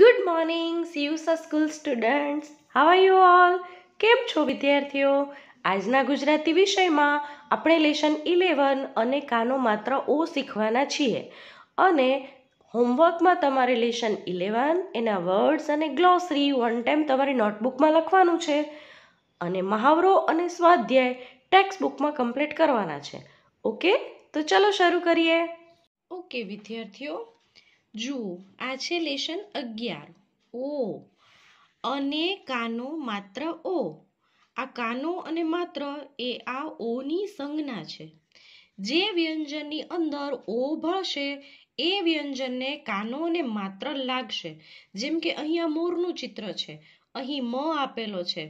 Good morning સીયુસા school students how you all કેમ છો વિદ્યાર્થીઓ આજના ગુજરાતી વિષયમાં આપણે લેશન ઇલેવન અને કાનો માત્ર ઓ શીખવાના છીએ અને હોમવર્કમાં તમારે લેશન ઇલેવન એના વર્ડ્સ અને ગ્લોસરી વન ટાઈમ તમારી નોટબુકમાં લખવાનું છે અને મહાવરો અને સ્વાધ્યાય ટેક્સ્ટ બુકમાં કમ્પ્લીટ કરવાના છે ઓકે તો ચલો શરૂ કરીએ ઓકે વિદ્યાર્થીઓ જુઓ આ છે લેશન અગિયાર ઓ અને કાનો માત્ર ઓ આ કાનો અને માત્ર એ આ ઓની સંજ્ઞા છે જે વ્યંજનની અંદર ઓ ભળશે એ વ્યંજનને કાનો કાનોને માત્ર લાગશે જેમ કે અહીંયા મોરનું ચિત્ર છે અહીં મ આપેલો છે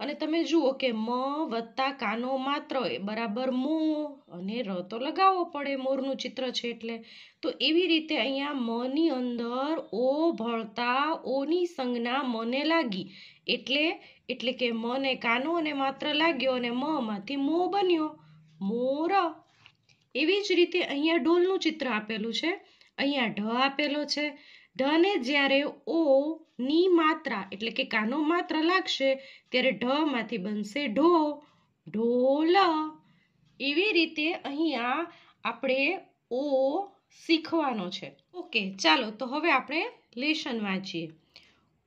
અને તમે જુઓ કે મ વત્તા કાનો માત્ર બરાબર મો અને ર તો લગાવવો પડે મોરનું ચિત્ર છે એટલે તો એવી રીતે અહીંયા મની અંદર ઓ ભળતા ઓની સંજ્ઞા મને લાગી એટલે એટલે કે મને કાનો અને માત્ર લાગ્યો અને મ માંથી મો બન્યો મોર એવી જ રીતે અહીંયા ઢોલનું ચિત્ર આપેલું છે અહીંયા ઢ આપેલો છે ઢને જ્યારે ઓ ની માત્રા એટલે કે કાનો માત્ર લાગશે ત્યારે ઢમાંથી બનશે ઢો ઢોલ એવી રીતે અહીંયા આપણે ઓ શીખવાનો છે ઓકે ચાલો તો હવે આપણે લેશન વાંચીએ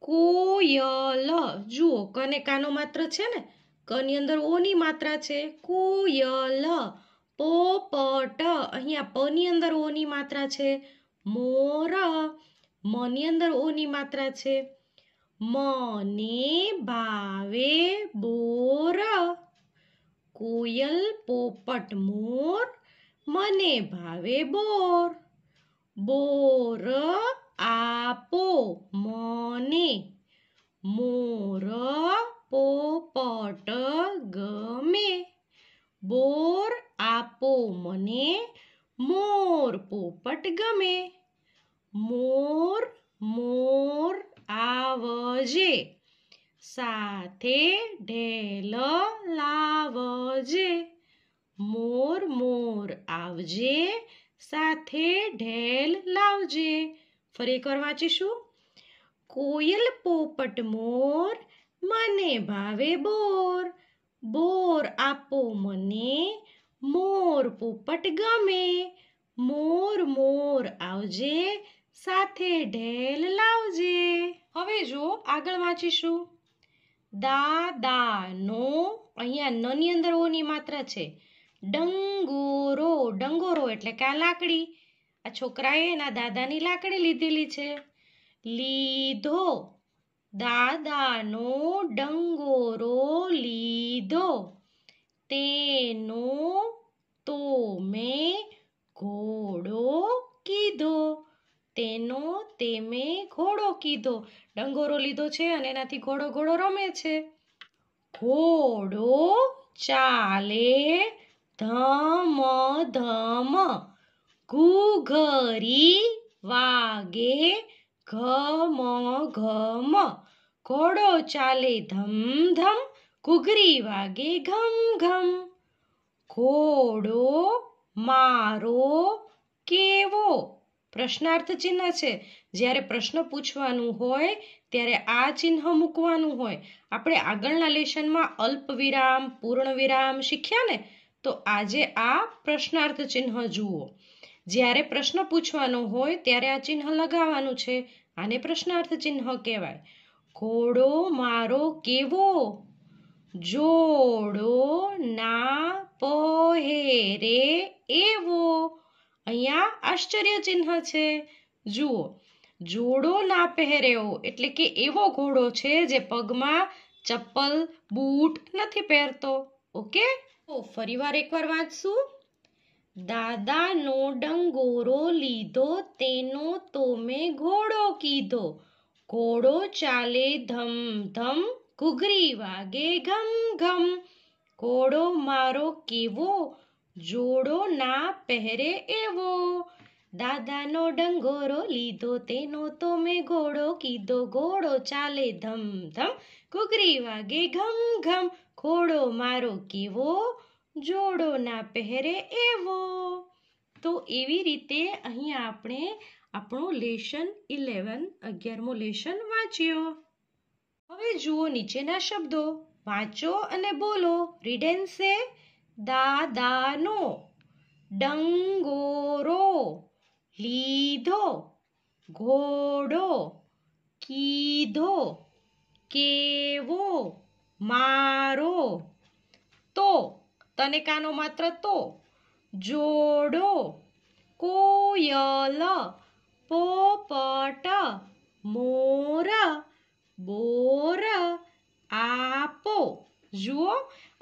કોયલ જુઓ કને કાનો માત્ર છે ને કની અંદર ઓની માત્રા છે કોયલ પોપટ અહીંયા પની અંદર ઓની માત્રા છે મોર મની અંદર ઓની માત્રા છે મને ભાવે બોર કોયલ પોપટ મોર મને ભાવે બોર બોર આપો મને મોર પોપટ ગમે બોર આપો મને મોર પોપટ ગમે મોર મોર આવજે સાથે ઢેલ લાવજે મોર મોર આવજે સાથે ઢેલ લાવજે ફરી એકવાર વાંચીશું કોયલ પોપટ મોર મને ભાવે બોર બોર આપો મને મોર પોપટ ગમે મોર મોર આવજે સાથે ઢેલ લાવજે હવે જો આગળ વાંચીશું દા દા નો અહીંયા નની ની અંદર ઓની માત્રા છે ડંગોરો ડંગોરો એટલે કે આ લાકડી આ છોકરાએ એના દાદાની લાકડી લીધેલી છે લીધો દાદાનો ડંગોરો લીધો તેનો તો મેં ઘોડો કીધો તેનો તેમે ઘોડો કીધો ડંગોરો લીધો છે અને એનાથી ઘોડો ઘોડો રમે છે ઘોડો ચાલે ધમ ધમ ઘુઘરી વાગે ઘમ ઘમ ઘોડો ચાલે ધમ ધમ ઘુઘરી વાગે ઘમ ઘમ ઘોડો મારો કેવો પ્રશ્નાર્થ ચિહ્ન છે જ્યારે પ્રશ્ન પૂછવાનું હોય ત્યારે આ ચિહ્ન મૂકવાનું હોય આપણે આગળના લેશનમાં અલ્પ વિરામ પૂર્ણ વિરામ શીખ્યા ને તો આજે આ પ્રશ્નાર્થ ચિહ્ન જુઓ જ્યારે પ્રશ્ન પૂછવાનો હોય ત્યારે આ ચિહ્ન લગાવવાનું છે આને પ્રશ્નાર્થ ચિહ્ન કહેવાય ઘોડો મારો કેવો જોડો ના પહેરે એવો અહીંયા આશ્ચર્યચિહ્ન છે જુઓ જોડો ના પહેરેવો એટલે કે એવો ઘોડો છે જે પગમાં ચપ્પલ બૂટ નથી પહેરતો ઓકે તો ફરીવાર એકવાર વાંચશું દાદાનો ડંગોરો લીધો તેનો તો મેં ઘોડો કીધો ઘોડો ચાલે ધમ ધમ ઘૂઘરી વાગે ઘમ ઘમ ઘોડો મારો કેવો જોડો ના પહેરે એવો દાદાનો ડંગોરો લીધો તેનો તો મેં ઘોડો કીધો ઘોડો ચાલે ધમ ધમ કુકરી વાગે ઘમ ઘમ ઘોડો મારો કેવો જોડો ના પહેરે એવો તો એવી રીતે અહીંયા આપણે આપણું લેશન ઇલેવન અગિયારમું લેશન વાંચ્યો હવે જુઓ નીચેના શબ્દો વાંચો અને બોલો રીડ દાદાનો ડંગોરો લીધો ઘોડો કીધો કેવો મારો તો તને કાનો માત્ર તો જોડો કોયલ પોપટ મોર બોર આપો જુઓ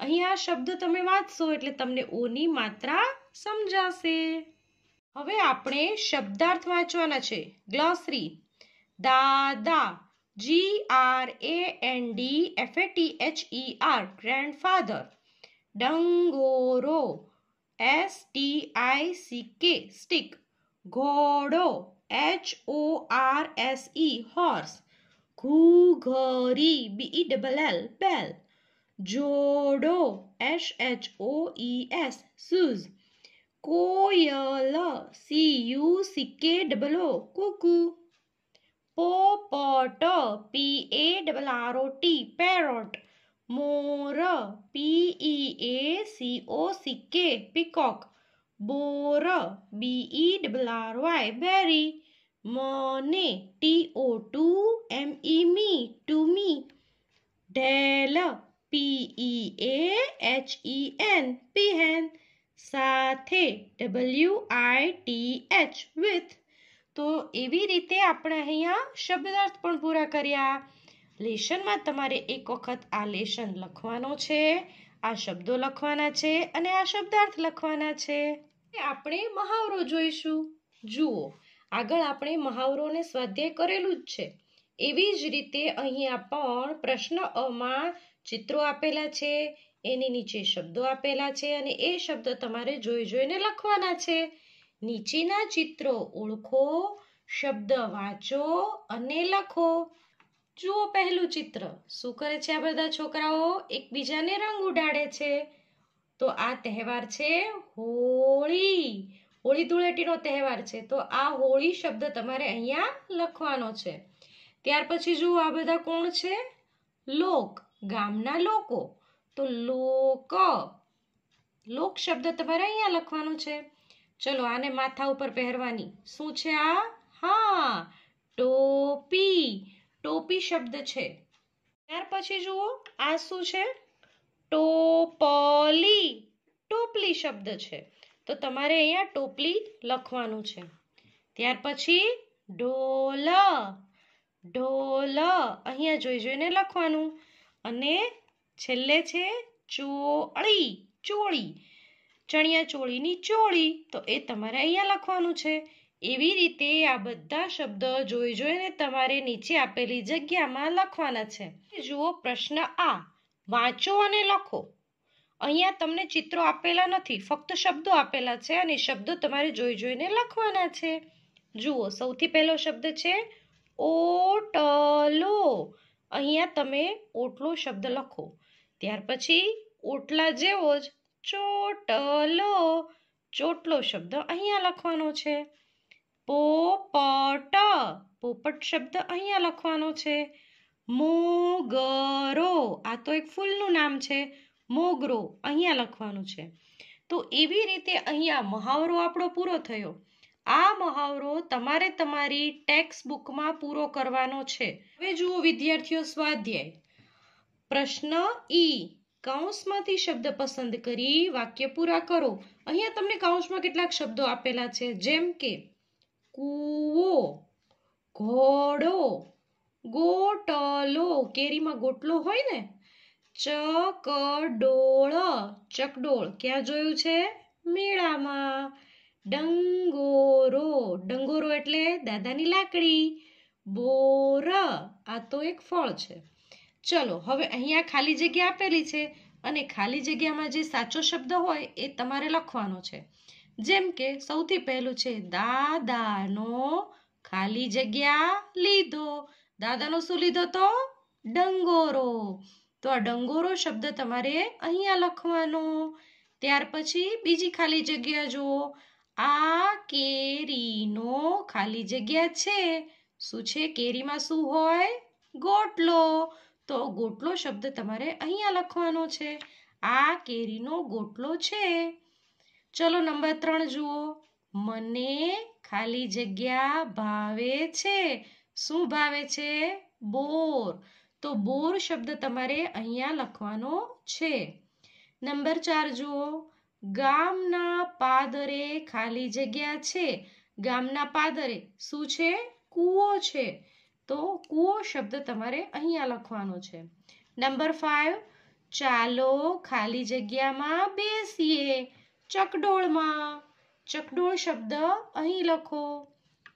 અહીં આ શબ્દ તમે વાંચશો એટલે તમને ઓની માત્રા સમજાશે હવે આપણે શબ્દાર્થ વાંચવાના છે ગ્લોસરી દાદા G R A N D F A T H E R grandfather ડંગોરો S T I C K stick ઘોડો H O R S E horse ઘૂઘરી બી ડબલ એલ બેલ जोड़ो S H O E S shoes कोयल C U C double O cuckoo पोपट P A double R O T parrot मोर P E A C O C peacock बोर B E double R Y berry मने T O to M E me to me ढेल P E A H E N સાથે W I T H with તો એવી રીતે આપણે અહીંયા શબ્દાર્થ પણ પૂરા કર્યા લેશનમાં તમારે એક વખત આ લેશન લખવાનો છે આ શબ્દો લખવાના છે અને આ શબ્દાર્થ લખવાના છે આપણે મહાવરો જોઈશું જુઓ આગળ આપણે મહાવરોને સ્વાધ્યાય કરેલું જ છે એવી જ રીતે અહીંયા પણ પ્રશ્ન અમાં ચિત્રો આપેલા છે એની નીચે શબ્દો આપેલા છે અને એ શબ્દ તમારે જોઈ જોઈને લખવાના છે નીચેના ચિત્રો ઓળખો શબ્દ વાંચો અને લખો જુઓ પહેલું ચિત્ર શું કરે છે આ બધા છોકરાઓ એકબીજાને રંગ ઉડાડે છે તો આ તહેવાર છે હોળી હોળી ધૂળેટીનો તહેવાર છે તો આ હોળી શબ્દ તમારે અહીંયા લખવાનો છે ત્યાર પછી જુઓ આ બધા કોણ છે લોક ગામના લોકો તો લોક લોક શબ્દ તમારે અહીંયા લખવાનો છે ચલો આને માથા ઉપર પહેરવાની શું છે આ હા ટોપી ટોપી શબ્દ છે ત્યાર પછી જુઓ આ શું છે ટોપલી ટોપલી શબ્દ છે તો તમારે અહીંયા ટોપલી લખવાનું છે ત્યાર પછી ઢોલ ઢોલ અહીંયા જોઈ જોઈને લખવાનું અને છેલ્લે છે ચોળી ચોળી ચણિયા ચોળીની ચોળી તો એ તમારે અહીંયા લખવાનું છે એવી રીતે આ બધા શબ્દો જોઈ જોઈને તમારે નીચે આપેલી જગ્યામાં લખવાના છે જુઓ પ્રશ્ન આ વાંચો અને લખો અહીંયા તમને ચિત્રો આપેલા નથી ફક્ત શબ્દો આપેલા છે અને શબ્દો તમારે જોઈ જોઈને લખવાના છે જુઓ સૌથી પહેલો શબ્દ છે ઓટલો અહીંયા તમે ઓટલો શબ્દ લખો ત્યાર પછી ઓટલા જેવો જ ચોટલો ચોટલો શબ્દ અહીંયા લખવાનો છે પોપટ પોપટ શબ્દ અહીંયા લખવાનો છે મોગરો આ તો એક ફૂલનું નામ છે મોગરો અહીંયા લખવાનું છે તો એવી રીતે અહીંયા મહાવરો આપણો પૂરો થયો આ મહાવરો તમારે તમારી ટેક્સ બુકમાં પૂરો કરવાનો છે હવે જુઓ વિદ્યાર્થીઓ સ્વાધ્યાય પ્રશ્ન ઈ e. કૌંસમાંથી શબ્દ પસંદ કરી વાક્ય પૂરા કરો અહીંયા તમને કૌંસમાં કેટલાક શબ્દો આપેલા છે જેમ કે કૂવો ઘોડો ગોટલો કેરીમાં ગોટલો હોય ને ચકડોળ ચકડોળ ક્યાં જોયું છે મેળામાં ડંગોરો ડંગોરો એટલે દાદાની લાકડી બોર આ તો એક ફળ છે ચલો હવે અહીંયા ખાલી જગ્યા આપેલી છે અને ખાલી જગ્યામાં જે સાચો શબ્દ હોય એ તમારે લખવાનો છે જેમ કે સૌથી પહેલું છે દાદાનો ખાલી જગ્યા લીધો દાદાનો શું લીધો તો ડંગોરો તો આ ડંગોરો શબ્દ તમારે અહીંયા લખવાનો ત્યાર પછી બીજી ખાલી જગ્યા જુઓ આ કેરીનો ખાલી જગ્યા છે શું છે કેરીમાં શું હોય ગોટલો તો ગોટલો શબ્દ તમારે અહીંયા લખવાનો છે આ કેરીનો ગોટલો છે ચલો નંબર ત્રણ જુઓ મને ખાલી જગ્યા ભાવે છે શું ભાવે છે બોર તો બોર શબ્દ તમારે અહીંયા લખવાનો છે નંબર ચાર જુઓ ગામના પાદરે ખાલી જગ્યા છે ગામના પાદરે શું છે કૂવો છે તો કૂવો શબ્દ તમારે અહીંયા લખવાનો છે નંબર ફાઈવ ચાલો ખાલી જગ્યામાં બેસીએ ચકડોળમાં ચકડોળ શબ્દ અહીં લખો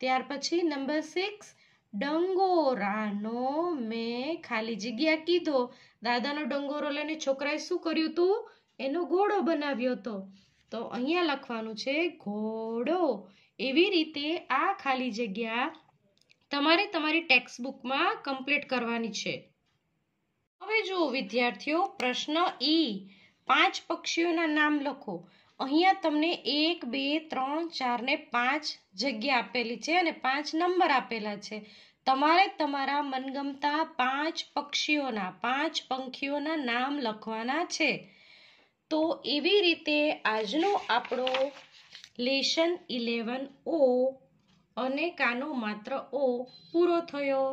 ત્યાર પછી નંબર સિક્સ ડંગોરાનો મેં ખાલી જગ્યા કીધો દાદાનો ડંગોરો લઈને છોકરાએ શું કર્યું હતું એનો ઘોડો બનાવ્યો હતો તો અહીંયા લખવાનું છે ઘોડો એવી રીતે આ ખાલી જગ્યા તમારે તમારી ટેક્સ્ટ બુકમાં કમ્પ્લીટ કરવાની છે હવે જુઓ વિદ્યાર્થીઓ પ્રશ્ન ઈ પાંચ પક્ષીઓના નામ લખો અહીંયા તમને એક બે ત્રણ ચાર ને પાંચ જગ્યા આપેલી છે અને પાંચ નંબર આપેલા છે તમારે તમારા મનગમતા પાંચ પક્ષીઓના પાંચ પંખીઓના નામ લખવાના છે તો એવી રીતે આજનો આપણો લેશન ઇલેવન ઓ અને કાનો માત્ર ઓ પૂરો થયો